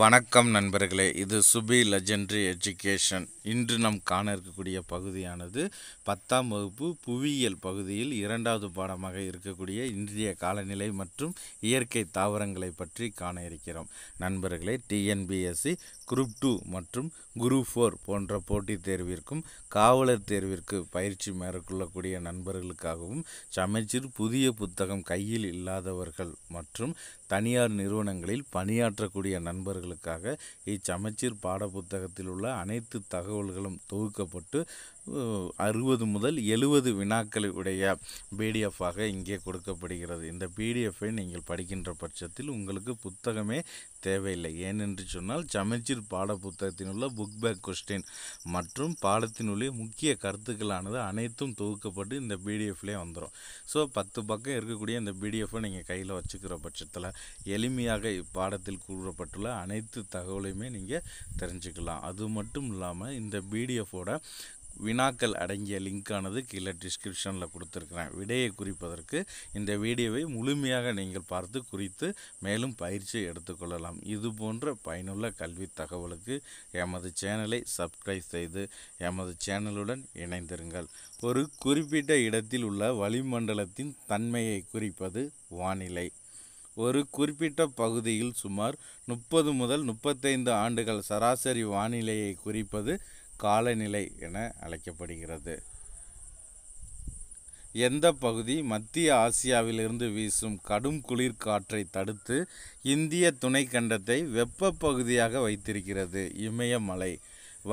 வணக்கம் நண்பர்களே இது சுபி லெஜெண்ட்ரி எஜுகேஷன் இன்று நம் காண இருக்கக்கூடிய பகுதியானது பத்தாம் வகுப்பு புவியியல் பகுதியில் இரண்டாவது பாடமாக இருக்கக்கூடிய இந்திய காலநிலை மற்றும் இயற்கை தாவரங்களை பற்றி காண இருக்கிறோம் நண்பர்களே டிஎன்பிஎஸ்சி குரூப் டூ மற்றும் குரு ஃபோர் போன்ற போட்டித் தேர்விற்கும் காவலர் தேர்விற்கு பயிற்சி மேற்கொள்ளக்கூடிய நண்பர்களுக்காகவும் சமைச்சீர் புதிய புத்தகம் கையில் இல்லாதவர்கள் மற்றும் தனியார் நிறுவனங்களில் பணியாற்றக்கூடிய நண்பர்கள் மாணவர்களுக்காக இச்சமச்சீர் பாடப்புத்தகத்தில் உள்ள அனைத்து தகவல்களும் தொகுக்கப்பட்டு அறுபது முதல் எழுபது வினாக்களை உடைய பிடிஎஃபாக இங்கே கொடுக்கப்படுகிறது இந்த பிடிஎஃபை நீங்கள் படிக்கின்ற பட்சத்தில் உங்களுக்கு புத்தகமே தேவையில்லை ஏனென்று சொன்னால் சமச்சீர் பாட புத்தகத்தில் உள்ள புக் பேக் கொஸ்டின் மற்றும் பாடத்தினுள்ளே முக்கிய கருத்துக்களானது அனைத்தும் தொகுக்கப்பட்டு இந்த பிடிஎஃப்லேயே வந்துடும் ஸோ பத்து பக்கம் இருக்கக்கூடிய இந்த பிடிஎஃப்பை நீங்கள் கையில் வச்சுக்கிற பட்சத்தில் எளிமையாக இப்பாடத்தில் கூறப்பட்டுள்ள அனைத்து தகவலையுமே நீங்கள் தெரிஞ்சுக்கலாம் அது மட்டும் இல்லாமல் இந்த பிடிஎஃபோட வினாக்கள் அடங்கிய லிங்க்கானது கீழே டிஸ்கிரிப்ஷனில் கொடுத்துருக்குறேன் விடையை குறிப்பதற்கு இந்த வீடியோவை முழுமையாக நீங்கள் பார்த்து குறித்து மேலும் பயிற்சி எடுத்துக்கொள்ளலாம் இது போன்ற பயனுள்ள கல்வி தகவலுக்கு எமது சேனலை சப்ஸ்கிரைப் செய்து எமது சேனலுடன் இணைந்திருங்கள் ஒரு குறிப்பிட்ட இடத்தில் உள்ள வளிமண்டலத்தின் தன்மையை குறிப்பது வானிலை ஒரு குறிப்பிட்ட பகுதியில் சுமார் முப்பது முதல் முப்பத்தைந்து ஆண்டுகள் சராசரி வானிலையை குறிப்பது காலநிலை என அழைக்கப்படுகிறது எந்த பகுதி மத்திய ஆசியாவிலிருந்து வீசும் கடும் குளிர் காற்றை தடுத்து இந்திய துணைக்கண்டத்தை வெப்ப பகுதியாக வைத்திருக்கிறது இமயமலை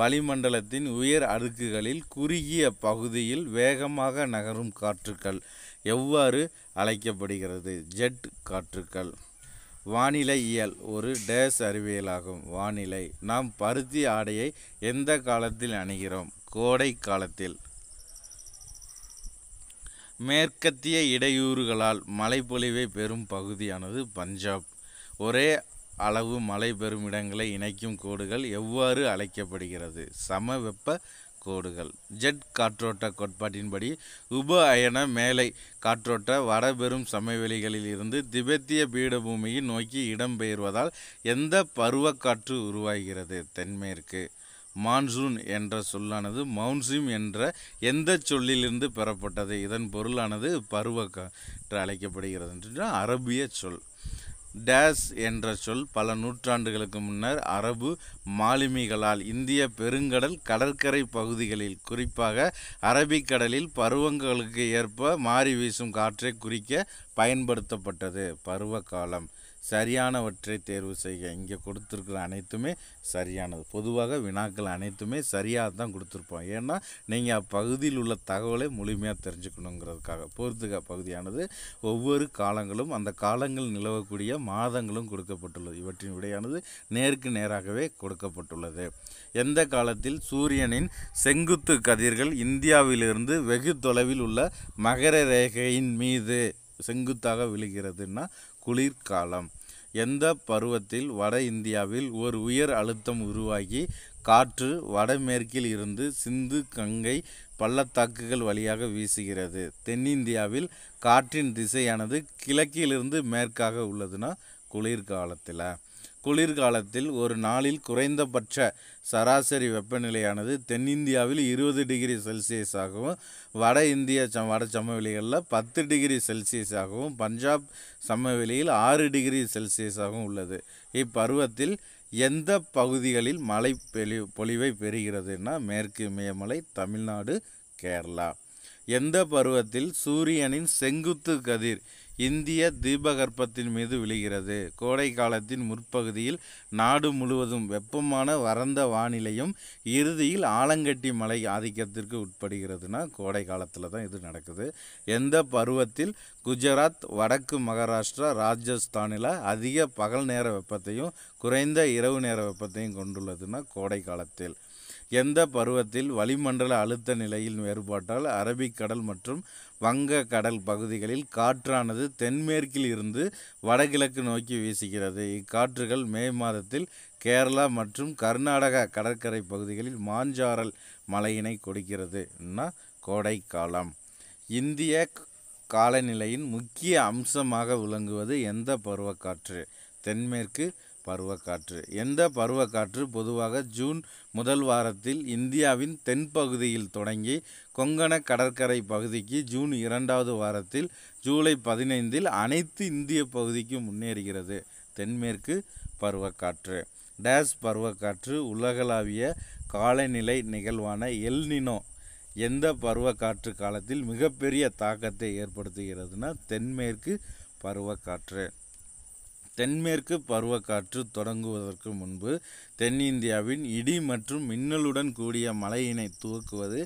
வளிமண்டலத்தின் உயர் அடுக்குகளில் குறுகிய பகுதியில் வேகமாக நகரும் காற்றுக்கள் எவ்வாறு அழைக்கப்படுகிறது ஜெட் காற்றுக்கள் வானிலையியல் ஒரு டேஸ் அறிவியலாகும் வானிலை நாம் பருத்தி ஆடையை எந்த காலத்தில் அணுகிறோம் கோடை காலத்தில் மேற்கத்திய இடையூறுகளால் மழைப்பொழிவை பெறும் பகுதியானது பஞ்சாப் ஒரே அளவு மழை பெறும் இடங்களை இணைக்கும் கோடுகள் எவ்வாறு அழைக்கப்படுகிறது சமவெப்ப கோடுகள் ஜெட் காற்றோட்ட கோட்பாட்டின்படி உப அயன மேலை காற்றோட்ட வடபெறும் சமவெளிகளில் இருந்து திபெத்திய பீடபூமியை நோக்கி இடம்பெயர்வதால் எந்த பருவக்காற்று உருவாகிறது தென்மேற்கு மான்சூன் என்ற சொல்லானது மவுன்சிம் என்ற எந்த சொல்லிலிருந்து பெறப்பட்டது இதன் பொருளானது பருவ காற்று அழைக்கப்படுகிறது அரபிய சொல் டேஸ் என்ற சொல் பல நூற்றாண்டுகளுக்கு முன்னர் அரபு மாலுமிகளால் இந்திய பெருங்கடல் கடற்கரை பகுதிகளில் குறிப்பாக அரபிக்கடலில் பருவங்களுக்கு ஏற்ப மாறி வீசும் காற்றை குறிக்க பயன்படுத்தப்பட்டது பருவகாலம் சரியானவற்றை தேர்வு செய்க இங்கே கொடுத்துருக்குற அனைத்துமே சரியானது பொதுவாக வினாக்கள் அனைத்துமே சரியாக தான் கொடுத்துருப்போம் ஏன்னா நீங்கள் அப்பகுதியில் உள்ள தகவலை முழுமையாக தெரிஞ்சுக்கணுங்கிறதுக்காக போர்த்துகா பகுதியானது ஒவ்வொரு காலங்களும் அந்த காலங்கள் நிலவக்கூடிய மாதங்களும் கொடுக்கப்பட்டுள்ளது இவற்றின் விடையானது நேருக்கு நேராகவே கொடுக்கப்பட்டுள்ளது எந்த காலத்தில் சூரியனின் செங்குத்து கதிர்கள் இந்தியாவிலிருந்து வெகு தொலைவில் உள்ள மகர ரேகையின் மீது செங்குத்தாக விழுகிறதுன்னா குளிர்காலம் எந்த பருவத்தில் வட இந்தியாவில் ஒரு உயர் அழுத்தம் உருவாகி காற்று வடமேற்கில் இருந்து சிந்து கங்கை பள்ளத்தாக்குகள் வழியாக வீசுகிறது தென்னிந்தியாவில் காற்றின் திசையானது கிழக்கிலிருந்து மேற்காக உள்ளதுன்னா குளிர்காலத்தில் குளிர்காலத்தில் ஒரு நாளில் குறைந்தபட்ச சராசரி வெப்பநிலையானது தென்னிந்தியாவில் இருபது டிகிரி செல்சியஸாகவும் வட இந்திய ச வட சமவெளிகளில் பத்து டிகிரி செல்சியஸாகவும் பஞ்சாப் சமவெளியில் ஆறு டிகிரி செல்சியஸாகவும் உள்ளது இப்பருவத்தில் எந்த பகுதிகளில் மழை பெளி பொழிவை பெறுகிறதுனா மேற்கு இமயமலை தமிழ்நாடு கேரளா எந்த பருவத்தில் சூரியனின் செங்குத்து கதிர் இந்திய தீபகற்பத்தின் மீது விழுகிறது கோடை காலத்தின் முற்பகுதியில் நாடு முழுவதும் வெப்பமான வறந்த வானிலையும் இறுதியில் ஆலங்கட்டி மலை ஆதிக்கத்திற்கு உட்படுகிறதுனா கோடை காலத்தில் தான் இது நடக்குது எந்த பருவத்தில் குஜராத் வடக்கு மகாராஷ்டிரா ராஜஸ்தானில் அதிக பகல் நேர வெப்பத்தையும் குறைந்த இரவு நேர வெப்பத்தையும் கொண்டுள்ளதுன்னா கோடை காலத்தில் எந்த பருவத்தில் வளிமண்டல அழுத்த நிலையில் வேறுபாட்டால் அரபிக்கடல் மற்றும் வங்க கடல் பகுதிகளில் காற்றானது தென்மேற்கில் இருந்து வடகிழக்கு நோக்கி வீசுகிறது இக்காற்றுகள் மே மாதத்தில் கேரளா மற்றும் கர்நாடக கடற்கரை பகுதிகளில் மாஞ்சாரல் மலையினை கொடுக்கிறதுன்னா கோடைக்காலம் இந்திய காலநிலையின் முக்கிய அம்சமாக விளங்குவது எந்த பருவக்காற்று தென்மேற்கு பருவக்காற்று எந்த பருவக்காற்று பொதுவாக ஜூன் முதல் வாரத்தில் இந்தியாவின் தென்பகுதியில் தொடங்கி கொங்கண கடற்கரை பகுதிக்கு ஜூன் இரண்டாவது வாரத்தில் ஜூலை பதினைந்தில் அனைத்து இந்திய பகுதிக்கு முன்னேறுகிறது தென்மேற்கு பருவக்காற்று டேஸ் பருவக்காற்று உலகளாவிய காலநிலை நிகழ்வான எல்னினோ எந்த பருவக்காற்று காலத்தில் மிகப்பெரிய தாக்கத்தை ஏற்படுத்துகிறதுனா தென்மேற்கு பருவக்காற்று தென்மேற்கு பருவக்காற்று தொடங்குவதற்கு முன்பு தென்னிந்தியாவின் இடி மற்றும் மின்னலுடன் கூடிய மழையினை துவக்குவது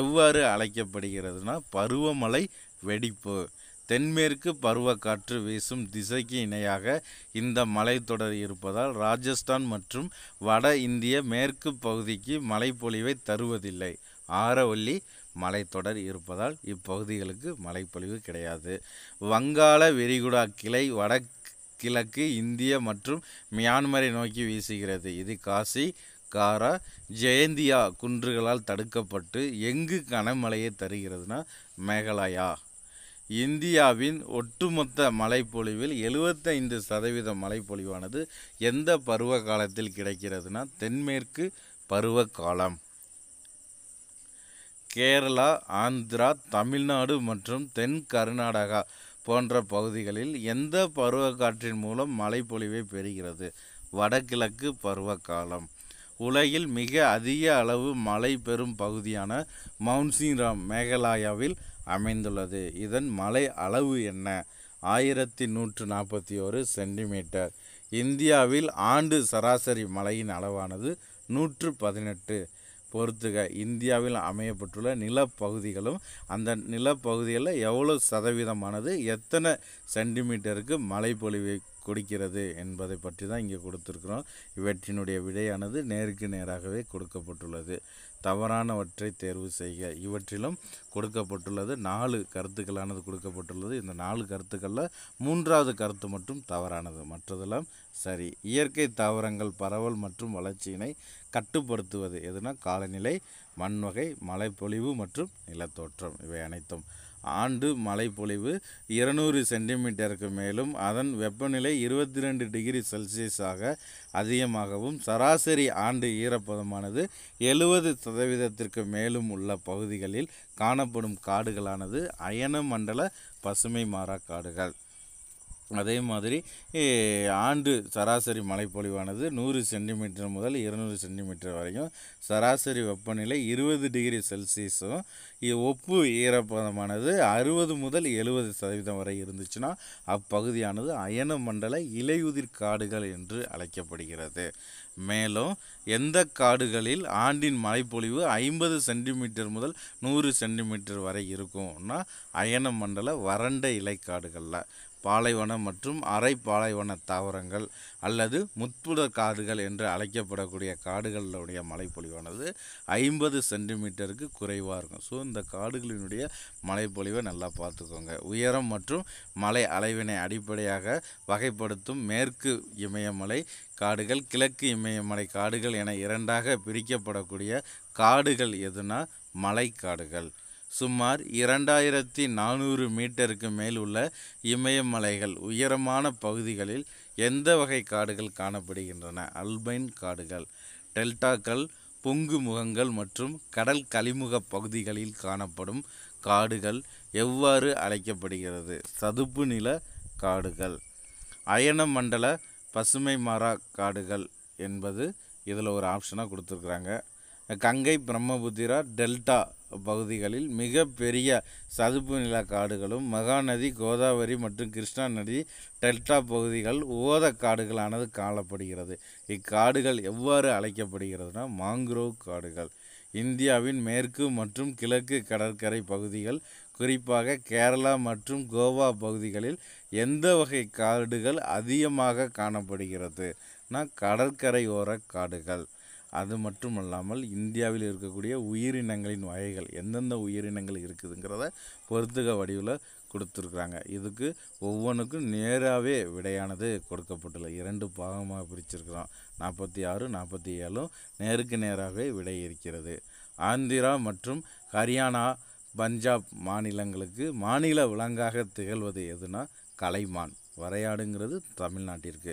எவ்வாறு அழைக்கப்படுகிறதுனா பருவமழை வெடிப்பு தென்மேற்கு பருவக்காற்று வீசும் திசைக்கு இணையாக இந்த மலைத்தொடர் இருப்பதால் ராஜஸ்தான் மற்றும் வட இந்திய மேற்கு பகுதிக்கு மழைப்பொழிவை தருவதில்லை ஆரவல்லி மலைத்தொடர் இருப்பதால் இப்பகுதிகளுக்கு மழைப்பொழிவு கிடையாது வங்காள விரிகுடா கிளை வட கிழக்கு இந்திய மற்றும் மியான்மரை நோக்கி வீசுகிறது இது காசி காரா ஜெயந்தியா குன்றுகளால் தடுக்கப்பட்டு எங்கு கனமழையை தருகிறதுனா மேகலாயா இந்தியாவின் ஒட்டுமொத்த மலைப்பொழிவில் எழுவத்தைந்து சதவீத மலைப்பொழிவானது எந்த பருவ காலத்தில் கிடைக்கிறதுனா தென்மேற்கு பருவ காலம் கேரளா ஆந்திரா தமிழ்நாடு மற்றும் தென் கர்நாடகா போன்ற பகுதிகளில் எந்த பருவக்காற்றின் மூலம் மழை பொழிவை பெறுகிறது வடகிழக்கு பருவகாலம் உலகில் மிக அதிக அளவு மழை பெறும் பகுதியான மவுன்சிங்ராம் மேகாலயாவில் அமைந்துள்ளது இதன் மழை அளவு என்ன ஆயிரத்தி நூற்று நாற்பத்தி ஒரு சென்டிமீட்டர் இந்தியாவில் ஆண்டு சராசரி மழையின் அளவானது நூற்று பதினெட்டு பொறுத்துக இந்தியாவில் அமையப்பட்டுள்ள நிலப்பகுதிகளும் அந்த நிலப்பகுதியில் எவ்வளோ சதவீதமானது எத்தனை சென்டிமீட்டருக்கு மழைப்பொழிவை கொடுக்கிறது என்பதை பற்றி தான் இங்கே கொடுத்துருக்குறோம் இவற்றினுடைய விடையானது நேருக்கு நேராகவே கொடுக்கப்பட்டுள்ளது தவறானவற்றை தேர்வு செய்க இவற்றிலும் கொடுக்கப்பட்டுள்ளது நாலு கருத்துக்களானது கொடுக்கப்பட்டுள்ளது இந்த நாலு கருத்துக்களில் மூன்றாவது கருத்து மட்டும் தவறானது மற்றதெல்லாம் சரி இயற்கை தாவரங்கள் பரவல் மற்றும் வளர்ச்சியினை கட்டுப்படுத்துவது எதுனா காலநிலை மண் வகை மழைப்பொழிவு மற்றும் நிலத்தோற்றம் இவை அனைத்தும் ஆண்டு மழைப்பொழிவு இருநூறு சென்டிமீட்டருக்கு மேலும் அதன் வெப்பநிலை இருபத்தி ரெண்டு டிகிரி செல்சியஸாக அதிகமாகவும் சராசரி ஆண்டு ஈரப்பதமானது எழுபது சதவீதத்திற்கு மேலும் உள்ள பகுதிகளில் காணப்படும் காடுகளானது அயன மண்டல பசுமை மாறா காடுகள் அதே மாதிரி ஆண்டு சராசரி மழைப்பொழிவானது நூறு சென்டிமீட்டர் முதல் இருநூறு சென்டிமீட்டர் வரையும் சராசரி வெப்பநிலை இருபது டிகிரி செல்சியஸும் ஒப்பு ஈரப்பதமானது அறுபது முதல் எழுபது சதவீதம் வரை இருந்துச்சுன்னா அப்பகுதியானது அயன மண்டல இலையுதிர் காடுகள் என்று அழைக்கப்படுகிறது மேலும் எந்த காடுகளில் ஆண்டின் மழைப்பொழிவு ஐம்பது சென்டிமீட்டர் முதல் நூறு சென்டிமீட்டர் வரை இருக்கும்னா அயன மண்டல வறண்ட இலைக்காடுகளில் பாலைவனம் மற்றும் அரை பாலைவன தாவரங்கள் அல்லது முற்புடர் காடுகள் என்று அழைக்கப்படக்கூடிய காடுகளுடைய மலைப்பொழிவானது ஐம்பது சென்டிமீட்டருக்கு குறைவாக இருக்கும் ஸோ இந்த காடுகளினுடைய மலைப்பொழிவை நல்லா பார்த்துக்கோங்க உயரம் மற்றும் மலை அளவினை அடிப்படையாக வகைப்படுத்தும் மேற்கு இமயமலை காடுகள் கிழக்கு இமயமலை காடுகள் என இரண்டாக பிரிக்கப்படக்கூடிய காடுகள் எதுனா மலைக்காடுகள் சுமார் இரண்டாயிரத்தி நானூறு மீட்டருக்கு மேல் உள்ள இமயமலைகள் உயரமான பகுதிகளில் எந்த வகை காடுகள் காணப்படுகின்றன அல்பைன் காடுகள் டெல்டாக்கள் பொங்கு முகங்கள் மற்றும் கடல் கழிமுக பகுதிகளில் காணப்படும் காடுகள் எவ்வாறு அழைக்கப்படுகிறது சதுப்பு நில காடுகள் அயன மண்டல பசுமை மாறா காடுகள் என்பது இதில் ஒரு ஆப்ஷனாக கொடுத்துருக்குறாங்க கங்கை பிரம்மபுத்திரா டெல்டா பகுதிகளில் மிக பெரிய சதுப்பு நில காடுகளும் மகாநதி கோதாவரி மற்றும் கிருஷ்ணா நதி டெல்டா பகுதிகள் ஓத காடுகளானது காணப்படுகிறது இக்காடுகள் எவ்வாறு அழைக்கப்படுகிறதுனா மாங்க்ரோவ் காடுகள் இந்தியாவின் மேற்கு மற்றும் கிழக்கு கடற்கரை பகுதிகள் குறிப்பாக கேரளா மற்றும் கோவா பகுதிகளில் எந்த வகை காடுகள் அதிகமாக காணப்படுகிறதுனா கடற்கரையோர காடுகள் அது மட்டும் அல்லாமல் இந்தியாவில் இருக்கக்கூடிய உயிரினங்களின் வகைகள் எந்தெந்த உயிரினங்கள் இருக்குதுங்கிறத பொருத்துக வடிவில் கொடுத்துருக்குறாங்க இதுக்கு ஒவ்வொன்றுக்கும் நேராகவே விடையானது கொடுக்கப்பட்டுள்ள இரண்டு பாகமாக பிரிச்சிருக்கிறோம் நாற்பத்தி ஆறு நாற்பத்தி ஏழும் நேருக்கு நேராகவே விடை இருக்கிறது ஆந்திரா மற்றும் ஹரியானா பஞ்சாப் மாநிலங்களுக்கு மாநில விலங்காக திகழ்வது எதுனா கலைமான் வரையாடுங்கிறது தமிழ்நாட்டிற்கு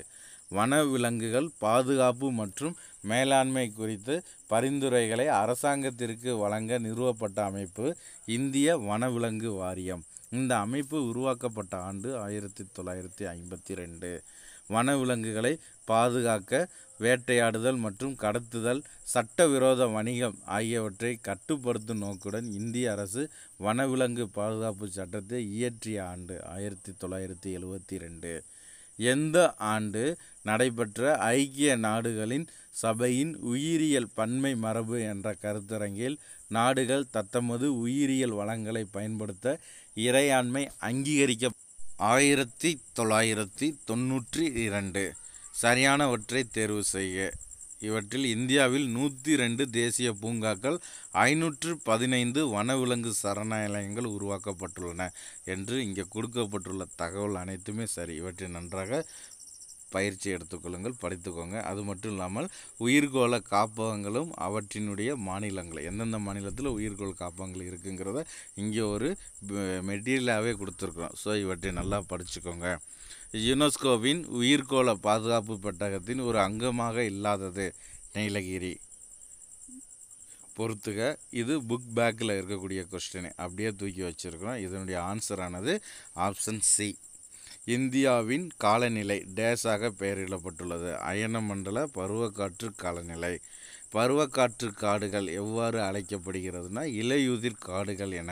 வன விலங்குகள் பாதுகாப்பு மற்றும் மேலாண்மை குறித்து பரிந்துரைகளை அரசாங்கத்திற்கு வழங்க நிறுவப்பட்ட அமைப்பு இந்திய வனவிலங்கு வாரியம் இந்த அமைப்பு உருவாக்கப்பட்ட ஆண்டு ஆயிரத்தி தொள்ளாயிரத்தி ஐம்பத்தி ரெண்டு வனவிலங்குகளை பாதுகாக்க வேட்டையாடுதல் மற்றும் கடத்துதல் சட்டவிரோத வணிகம் ஆகியவற்றை கட்டுப்படுத்தும் நோக்குடன் இந்திய அரசு வனவிலங்கு பாதுகாப்பு சட்டத்தை இயற்றிய ஆண்டு ஆயிரத்தி தொள்ளாயிரத்தி எழுவத்தி ரெண்டு எந்த ஆண்டு நடைபெற்ற ஐக்கிய நாடுகளின் சபையின் உயிரியல் பன்மை மரபு என்ற கருத்தரங்கில் நாடுகள் தத்தமது உயிரியல் வளங்களை பயன்படுத்த இறையாண்மை அங்கீகரிக்க ஆயிரத்தி தொள்ளாயிரத்தி தொண்ணூற்றி இரண்டு சரியானவற்றை தேர்வு செய்க இவற்றில் இந்தியாவில் நூற்றி ரெண்டு தேசிய பூங்காக்கள் ஐநூற்று பதினைந்து வனவிலங்கு சரணாலயங்கள் உருவாக்கப்பட்டுள்ளன என்று இங்கே கொடுக்கப்பட்டுள்ள தகவல் அனைத்துமே சரி இவற்றை நன்றாக பயிற்சி எடுத்துக்கொள்ளுங்கள் படித்துக்கோங்க அது மட்டும் இல்லாமல் உயிர்கோள காப்பகங்களும் அவற்றினுடைய மாநிலங்கள் எந்தெந்த மாநிலத்தில் உயிர்கோள் காப்பகங்கள் இருக்குங்கிறத இங்கே ஒரு மெட்டீரியலாகவே கொடுத்துருக்குறோம் ஸோ இவற்றை நல்லா படிச்சுக்கோங்க யுனெஸ்கோவின் உயிர்கோள பாதுகாப்பு பெட்டகத்தின் ஒரு அங்கமாக இல்லாதது நீலகிரி பொறுத்துக இது புக் பேக்கில் இருக்கக்கூடிய கொஸ்டின் அப்படியே தூக்கி வச்சுருக்கிறோம் இதனுடைய ஆன்சரானது ஆப்ஷன் சி இந்தியாவின் காலநிலை டேஸாக பெயரிடப்பட்டுள்ளது அயனமண்டல பருவக்காற்று காலநிலை பருவக்காற்று காடுகள் எவ்வாறு அழைக்கப்படுகிறதுனா இலையுதிர் காடுகள் என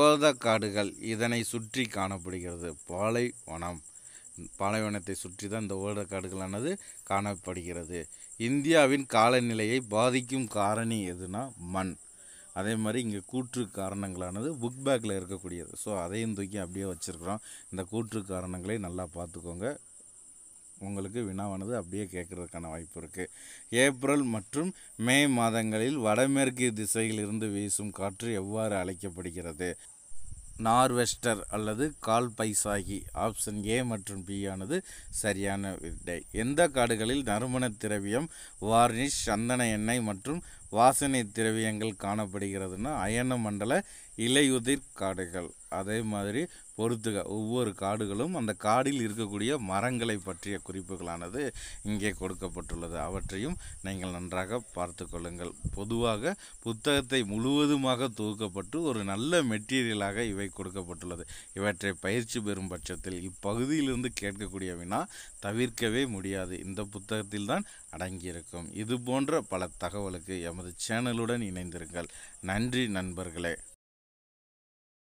ஓத காடுகள் இதனை சுற்றி காணப்படுகிறது பாலைவனம் பாலைவனத்தை சுற்றி தான் இந்த ஓடக்காடுகளானது காணப்படுகிறது இந்தியாவின் காலநிலையை பாதிக்கும் காரணி எதுனா மண் அதே மாதிரி இங்கே கூற்று காரணங்களானது புக் பேக்கில் இருக்கக்கூடியது ஸோ அதையும் தூக்கி அப்படியே வச்சுருக்குறோம் இந்த கூற்று காரணங்களை நல்லா பார்த்துக்கோங்க உங்களுக்கு வினாவானது அப்படியே கேட்குறதுக்கான வாய்ப்பு இருக்குது ஏப்ரல் மற்றும் மே மாதங்களில் வடமேற்கு திசையிலிருந்து வீசும் காற்று எவ்வாறு அழைக்கப்படுகிறது நார்வெஸ்டர் அல்லது கால் பைசாகி ஆப்ஷன் ஏ மற்றும் பி ஆனது சரியான விடை எந்த காடுகளில் நறுமண திரவியம் வார்னிஷ் சந்தன எண்ணெய் மற்றும் வாசனை திரவியங்கள் காணப்படுகிறதுனா அயன மண்டல இலையுதிர் காடுகள் அதே மாதிரி பொறுத்துக ஒவ்வொரு காடுகளும் அந்த காடில் இருக்கக்கூடிய மரங்களை பற்றிய குறிப்புகளானது இங்கே கொடுக்கப்பட்டுள்ளது அவற்றையும் நீங்கள் நன்றாக பார்த்து கொள்ளுங்கள் பொதுவாக புத்தகத்தை முழுவதுமாக தொகுக்கப்பட்டு ஒரு நல்ல மெட்டீரியலாக இவை கொடுக்கப்பட்டுள்ளது இவற்றை பயிற்சி பெறும் பட்சத்தில் இப்பகுதியிலிருந்து கேட்கக்கூடிய வினா தவிர்க்கவே முடியாது இந்த புத்தகத்தில்தான் அடங்கியிருக்கும் இது போன்ற பல தகவலுக்கு எம நமது சேனலுடன் இணைந்திருங்கள் நன்றி நண்பர்களே